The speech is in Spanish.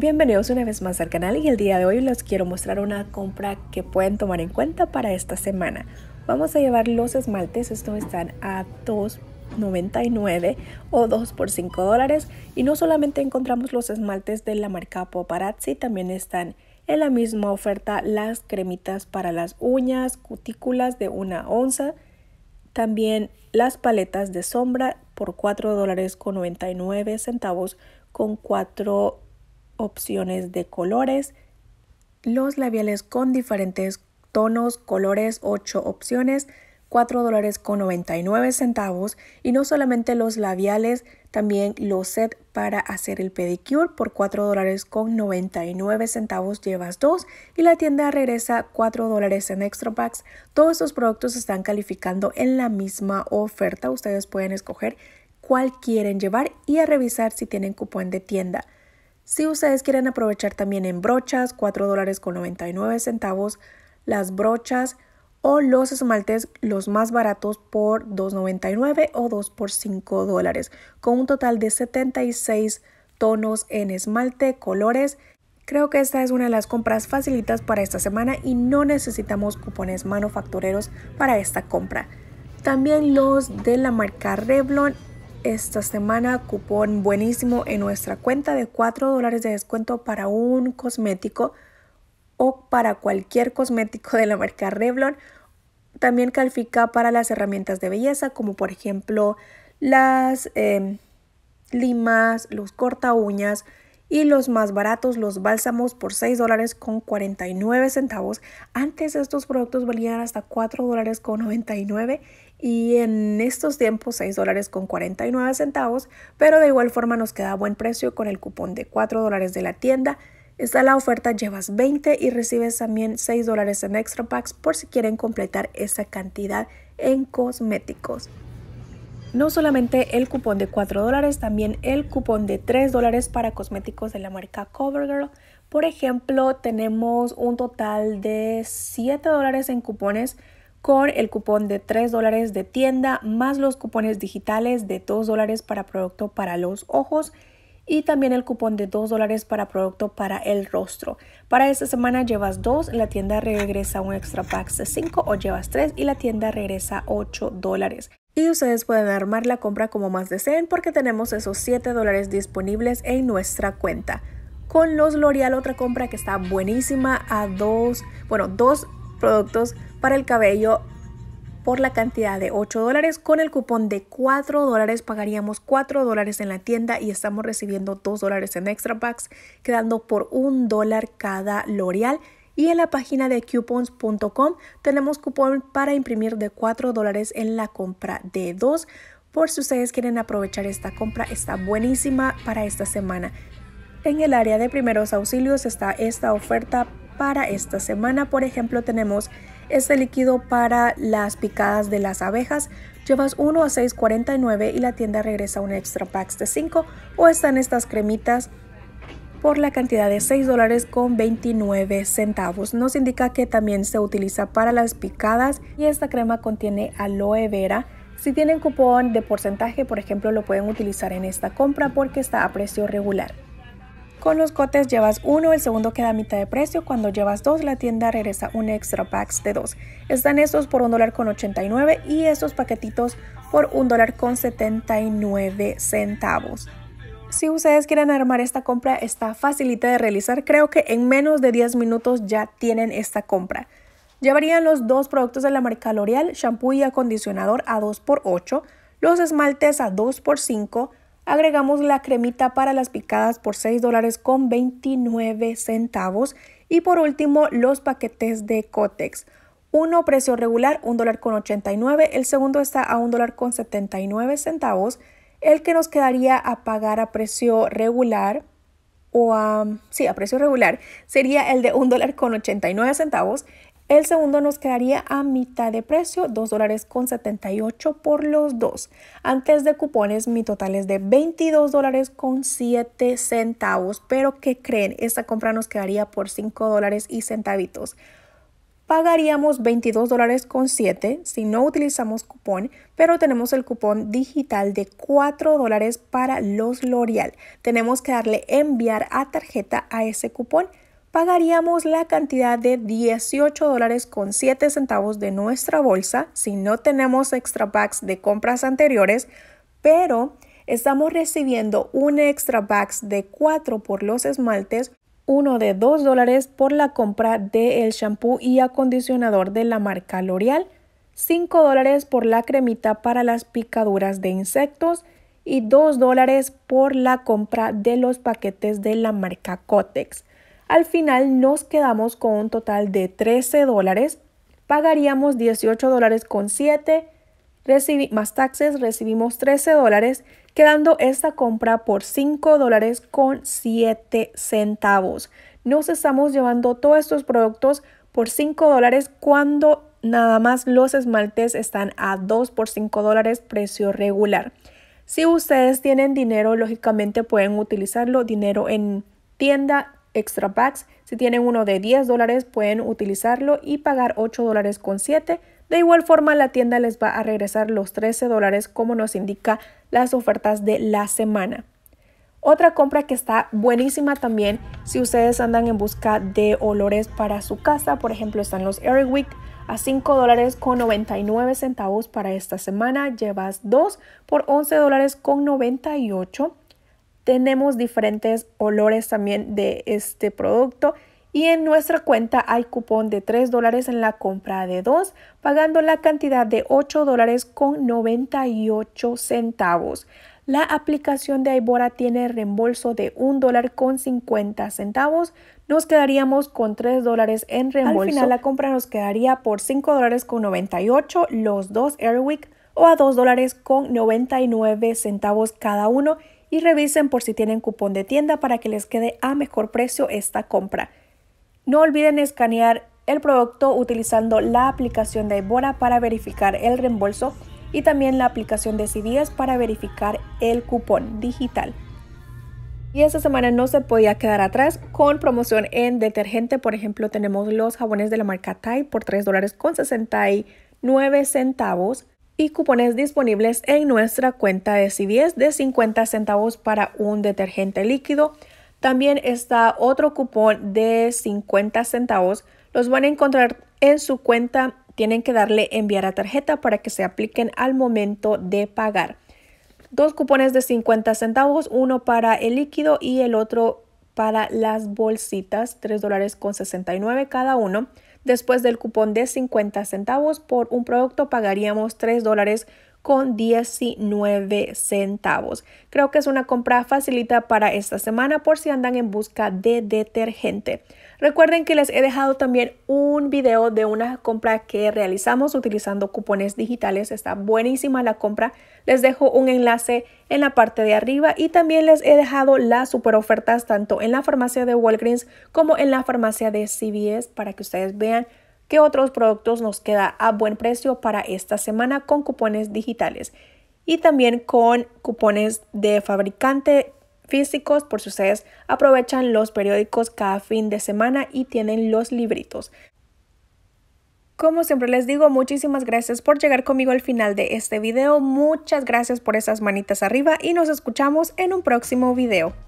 Bienvenidos una vez más al canal y el día de hoy les quiero mostrar una compra que pueden tomar en cuenta para esta semana. Vamos a llevar los esmaltes, estos están a 2.99 o 2 por 5 dólares. Y no solamente encontramos los esmaltes de la marca Poparazzi, también están en la misma oferta las cremitas para las uñas, cutículas de una onza, también las paletas de sombra por 4 dólares con 99 centavos con 4 opciones de colores, los labiales con diferentes tonos, colores, 8 opciones, 4 dólares con 99 centavos y no solamente los labiales, también los set para hacer el pedicure por 4 dólares con 99 centavos llevas 2 y la tienda regresa 4 dólares en extra packs. Todos estos productos están calificando en la misma oferta, ustedes pueden escoger cuál quieren llevar y a revisar si tienen cupón de tienda. Si ustedes quieren aprovechar también en brochas, 4 dólares con 99 centavos, las brochas o los esmaltes los más baratos por 2,99 o 2 por 5 dólares, con un total de 76 tonos en esmalte, colores. Creo que esta es una de las compras facilitas para esta semana y no necesitamos cupones manufactureros para esta compra. También los de la marca Revlon esta semana cupón buenísimo en nuestra cuenta de 4 dólares de descuento para un cosmético o para cualquier cosmético de la marca Revlon. También califica para las herramientas de belleza como por ejemplo las eh, limas, los corta uñas, y los más baratos, los bálsamos por 6 dólares con 49 centavos. Antes estos productos valían hasta 4 dólares con 99 y en estos tiempos 6 dólares con 49 centavos, pero de igual forma nos queda buen precio con el cupón de 4 dólares de la tienda. Está la oferta, llevas 20 y recibes también 6 dólares en extra packs por si quieren completar esa cantidad en cosméticos no solamente el cupón de 4 dólares, también el cupón de 3 dólares para cosméticos de la marca CoverGirl. Por ejemplo, tenemos un total de 7 dólares en cupones con el cupón de 3 dólares de tienda más los cupones digitales de 2 dólares para producto para los ojos y también el cupón de 2 dólares para producto para el rostro. Para esta semana llevas 2, la tienda regresa un extra pack de 5 o llevas 3 y la tienda regresa 8 dólares y ustedes pueden armar la compra como más deseen porque tenemos esos 7 dólares disponibles en nuestra cuenta. Con los L'Oreal otra compra que está buenísima a dos, bueno, dos productos para el cabello por la cantidad de 8 dólares. Con el cupón de 4 dólares pagaríamos 4 dólares en la tienda y estamos recibiendo 2 dólares en extra packs, quedando por 1 dólar cada L'Oreal. Y en la página de coupons.com tenemos cupón para imprimir de 4 dólares en la compra de 2. Por si ustedes quieren aprovechar esta compra, está buenísima para esta semana. En el área de primeros auxilios está esta oferta para esta semana. Por ejemplo, tenemos este líquido para las picadas de las abejas. Llevas 1 a 6.49 y la tienda regresa un extra packs de 5 o están estas cremitas por la cantidad de 6 dólares con 29 centavos. Nos indica que también se utiliza para las picadas y esta crema contiene aloe vera. Si tienen cupón de porcentaje, por ejemplo, lo pueden utilizar en esta compra porque está a precio regular. Con los cotes llevas uno, el segundo queda a mitad de precio. Cuando llevas dos, la tienda regresa un extra packs de dos. Están estos por un dólar con 89 y estos paquetitos por un dólar con 79 centavos. Si ustedes quieren armar esta compra, está facilita de realizar. Creo que en menos de 10 minutos ya tienen esta compra. Llevarían los dos productos de la marca L'Oreal, shampoo y acondicionador a 2x8, los esmaltes a 2x5, agregamos la cremita para las picadas por 6 dólares con 29 centavos y por último los paquetes de Cotex. Uno precio regular $1.89, el segundo está a $1.79 centavos el que nos quedaría a pagar a precio regular o a, sí, a precio regular sería el de un dólar con 89 centavos. El segundo nos quedaría a mitad de precio, $2.78 dólares con 78 por los dos. Antes de cupones, mi total es de 22 dólares con 7 centavos. Pero, ¿qué creen? Esta compra nos quedaría por 5 dólares y centavitos pagaríamos 22 con si no utilizamos cupón, pero tenemos el cupón digital de 4 para los L'Oreal. Tenemos que darle enviar a tarjeta a ese cupón. Pagaríamos la cantidad de 18 con centavos de nuestra bolsa si no tenemos extra packs de compras anteriores, pero estamos recibiendo un extra packs de 4 por los esmaltes uno de 2 dólares por la compra del el shampoo y acondicionador de la marca L'Oreal, 5 dólares por la cremita para las picaduras de insectos y 2 dólares por la compra de los paquetes de la marca Cotex. Al final nos quedamos con un total de 13 dólares, pagaríamos 18 dólares con 7 recibí, más taxes, recibimos 13 dólares, quedando esta compra por 5 dólares con 7 centavos. Nos estamos llevando todos estos productos por 5 dólares cuando nada más los esmaltes están a 2 por 5 dólares precio regular. Si ustedes tienen dinero, lógicamente pueden utilizarlo, dinero en tienda extra packs. Si tienen uno de 10 dólares pueden utilizarlo y pagar 8 dólares con 7. De igual forma la tienda les va a regresar los 13 dólares como nos indica las ofertas de la semana. Otra compra que está buenísima también si ustedes andan en busca de olores para su casa, por ejemplo están los Airwick a 5 dólares con 99 centavos para esta semana, llevas 2 por 11 dólares con 98 tenemos diferentes olores también de este producto. Y en nuestra cuenta hay cupón de 3 dólares en la compra de 2, pagando la cantidad de 8 dólares con 98 centavos. La aplicación de Ibora tiene reembolso de 1 dólar con 50 centavos. Nos quedaríamos con 3 dólares en reembolso. Al final la compra nos quedaría por 5 dólares con 98 los dos Airwick o a 2 dólares con 99 centavos cada uno y revisen por si tienen cupón de tienda para que les quede a mejor precio esta compra. No olviden escanear el producto utilizando la aplicación de Ebora para verificar el reembolso y también la aplicación de CVS para verificar el cupón digital. Y esta semana no se podía quedar atrás con promoción en detergente. Por ejemplo, tenemos los jabones de la marca Tide por dólares con $3.69 centavos y cupones disponibles en nuestra cuenta de CVS de 50 centavos para un detergente líquido. También está otro cupón de 50 centavos. Los van a encontrar en su cuenta. Tienen que darle enviar a tarjeta para que se apliquen al momento de pagar. Dos cupones de 50 centavos, uno para el líquido y el otro para las bolsitas, $3.69 dólares con 69 cada uno. Después del cupón de 50 centavos por un producto pagaríamos dólares con 19 centavos. Creo que es una compra facilita para esta semana por si andan en busca de detergente. Recuerden que les he dejado también un video de una compra que realizamos utilizando cupones digitales. Está buenísima la compra. Les dejo un enlace en la parte de arriba y también les he dejado las super ofertas tanto en la farmacia de Walgreens como en la farmacia de CVS para que ustedes vean qué otros productos nos queda a buen precio para esta semana con cupones digitales y también con cupones de fabricante físicos por si ustedes aprovechan los periódicos cada fin de semana y tienen los libritos. Como siempre les digo, muchísimas gracias por llegar conmigo al final de este video. Muchas gracias por esas manitas arriba y nos escuchamos en un próximo video.